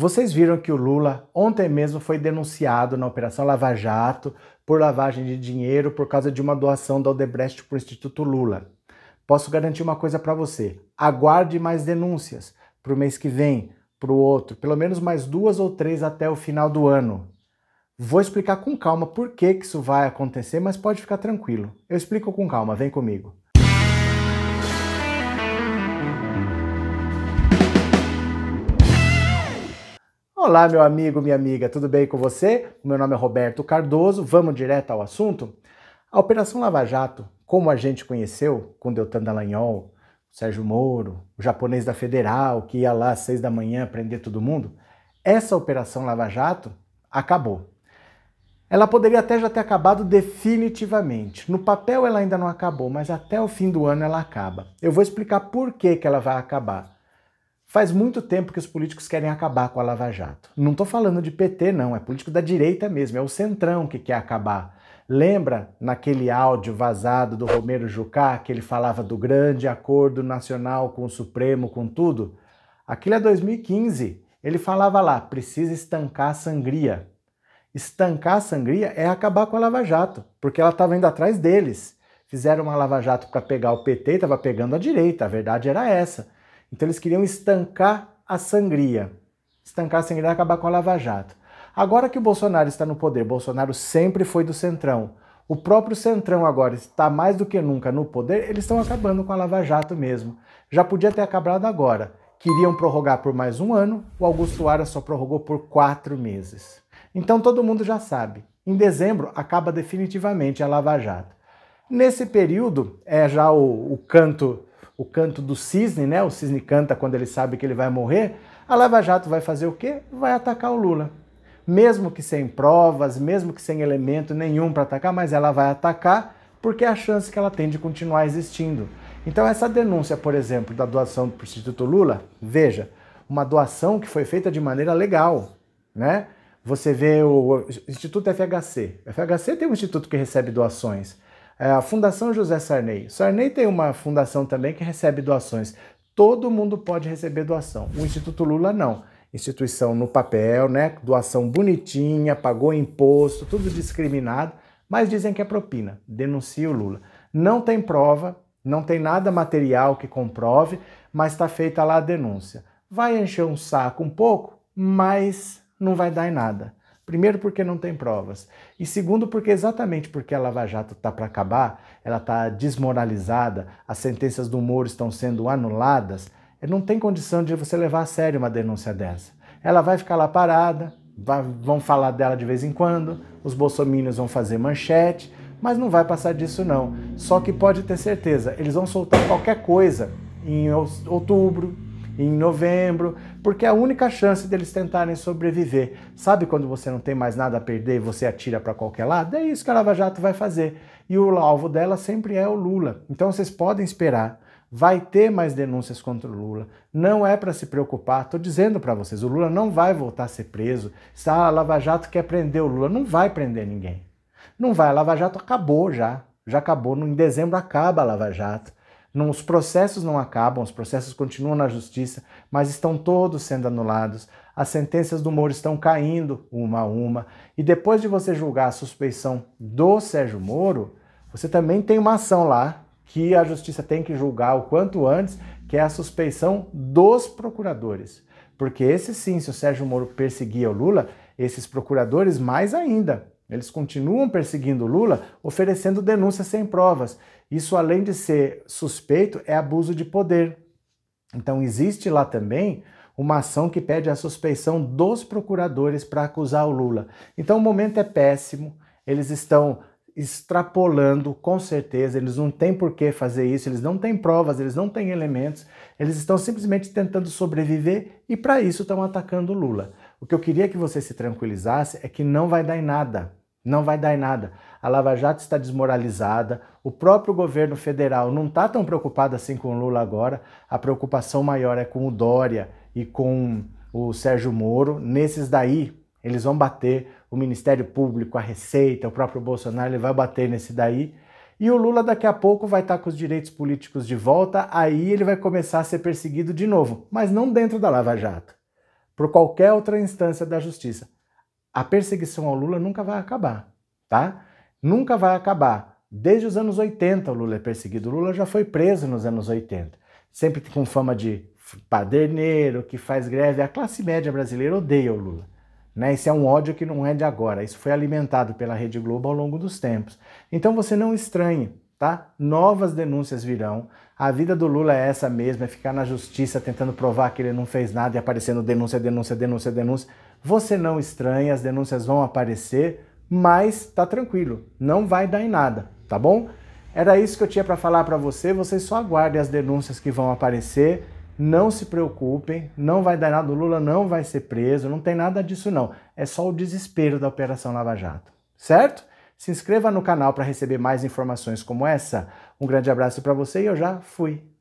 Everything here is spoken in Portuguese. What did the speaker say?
Vocês viram que o Lula ontem mesmo foi denunciado na Operação Lava Jato por lavagem de dinheiro por causa de uma doação da Odebrecht para o Instituto Lula. Posso garantir uma coisa para você: aguarde mais denúncias para o mês que vem, para o outro, pelo menos mais duas ou três até o final do ano. Vou explicar com calma por que, que isso vai acontecer, mas pode ficar tranquilo. Eu explico com calma, vem comigo. Olá, meu amigo, minha amiga, tudo bem com você? meu nome é Roberto Cardoso, vamos direto ao assunto? A Operação Lava Jato, como a gente conheceu com Deltan Dallagnol, Sérgio Moro, o japonês da Federal, que ia lá às seis da manhã prender todo mundo, essa Operação Lava Jato acabou. Ela poderia até já ter acabado definitivamente. No papel ela ainda não acabou, mas até o fim do ano ela acaba. Eu vou explicar por que, que ela vai acabar. Faz muito tempo que os políticos querem acabar com a Lava Jato. Não estou falando de PT, não, é político da direita mesmo, é o Centrão que quer acabar. Lembra naquele áudio vazado do Romero Jucá que ele falava do grande acordo nacional com o Supremo, com tudo? Aquilo é 2015. Ele falava lá: precisa estancar a sangria. Estancar a sangria é acabar com a Lava Jato, porque ela estava indo atrás deles. Fizeram uma Lava Jato para pegar o PT, estava pegando a direita, a verdade era essa. Então eles queriam estancar a sangria, estancar a sangria e acabar com a Lava Jato. Agora que o Bolsonaro está no poder, Bolsonaro sempre foi do centrão. O próprio centrão agora está mais do que nunca no poder, eles estão acabando com a Lava Jato mesmo. Já podia ter acabado agora. Queriam prorrogar por mais um ano, o Augusto Aras só prorrogou por quatro meses. Então todo mundo já sabe. Em dezembro acaba definitivamente a Lava Jato. Nesse período, é já o, o canto o canto do cisne, né? O cisne canta quando ele sabe que ele vai morrer. A Lava Jato vai fazer o quê? Vai atacar o Lula. Mesmo que sem provas, mesmo que sem elemento nenhum para atacar, mas ela vai atacar porque é a chance que ela tem de continuar existindo. Então, essa denúncia, por exemplo, da doação do Instituto Lula, veja, uma doação que foi feita de maneira legal, né? Você vê o Instituto FHC. FHC tem um instituto que recebe doações. É a Fundação José Sarney. Sarney tem uma fundação também que recebe doações. Todo mundo pode receber doação. O Instituto Lula não. Instituição no papel, né? Doação bonitinha, pagou imposto, tudo discriminado, mas dizem que é propina. Denuncia o Lula. Não tem prova, não tem nada material que comprove, mas está feita lá a denúncia. Vai encher um saco um pouco, mas não vai dar em nada. Primeiro, porque não tem provas. E segundo, porque exatamente porque a Lava Jato está para acabar, ela está desmoralizada, as sentenças do Moro estão sendo anuladas, é, não tem condição de você levar a sério uma denúncia dessa. Ela vai ficar lá parada, vai, vão falar dela de vez em quando, os bolsominions vão fazer manchete, mas não vai passar disso não. Só que pode ter certeza, eles vão soltar qualquer coisa em outubro, em novembro, porque é a única chance deles tentarem sobreviver. Sabe quando você não tem mais nada a perder e você atira para qualquer lado? É isso que a Lava Jato vai fazer. E o alvo dela sempre é o Lula. Então vocês podem esperar. Vai ter mais denúncias contra o Lula. Não é para se preocupar. Estou dizendo para vocês, o Lula não vai voltar a ser preso. Se a Lava Jato quer prender o Lula, não vai prender ninguém. Não vai. A Lava Jato acabou já. Já acabou. Em dezembro acaba a Lava Jato. Não, os processos não acabam, os processos continuam na justiça, mas estão todos sendo anulados. As sentenças do Moro estão caindo uma a uma. E depois de você julgar a suspeição do Sérgio Moro, você também tem uma ação lá que a justiça tem que julgar o quanto antes, que é a suspeição dos procuradores. Porque esse sim, se o Sérgio Moro perseguia o Lula, esses procuradores mais ainda, eles continuam perseguindo Lula, oferecendo denúncias sem provas. Isso, além de ser suspeito, é abuso de poder. Então, existe lá também uma ação que pede a suspeição dos procuradores para acusar o Lula. Então, o momento é péssimo, eles estão extrapolando, com certeza, eles não têm por que fazer isso, eles não têm provas, eles não têm elementos, eles estão simplesmente tentando sobreviver e, para isso, estão atacando o Lula. O que eu queria que você se tranquilizasse é que não vai dar em nada. Não vai dar em nada. A Lava Jato está desmoralizada, o próprio governo federal não está tão preocupado assim com o Lula agora. A preocupação maior é com o Dória e com o Sérgio Moro. Nesses daí, eles vão bater o Ministério Público, a Receita, o próprio Bolsonaro, ele vai bater nesse daí. E o Lula daqui a pouco vai estar tá com os direitos políticos de volta, aí ele vai começar a ser perseguido de novo, mas não dentro da Lava Jato, por qualquer outra instância da justiça a perseguição ao Lula nunca vai acabar, tá? Nunca vai acabar. Desde os anos 80 o Lula é perseguido. O Lula já foi preso nos anos 80. Sempre com fama de paderneiro, que faz greve. A classe média brasileira odeia o Lula. Né? Esse é um ódio que não é de agora. Isso foi alimentado pela Rede Globo ao longo dos tempos. Então você não estranhe tá? Novas denúncias virão. A vida do Lula é essa mesmo, é ficar na justiça tentando provar que ele não fez nada e aparecendo denúncia, denúncia, denúncia, denúncia. Você não estranha, as denúncias vão aparecer, mas tá tranquilo, não vai dar em nada, tá bom? Era isso que eu tinha para falar para você, vocês só aguardem as denúncias que vão aparecer. Não se preocupem, não vai dar nada, o Lula não vai ser preso, não tem nada disso não. É só o desespero da Operação Lava Jato, certo? Se inscreva no canal para receber mais informações como essa. Um grande abraço para você e eu já fui.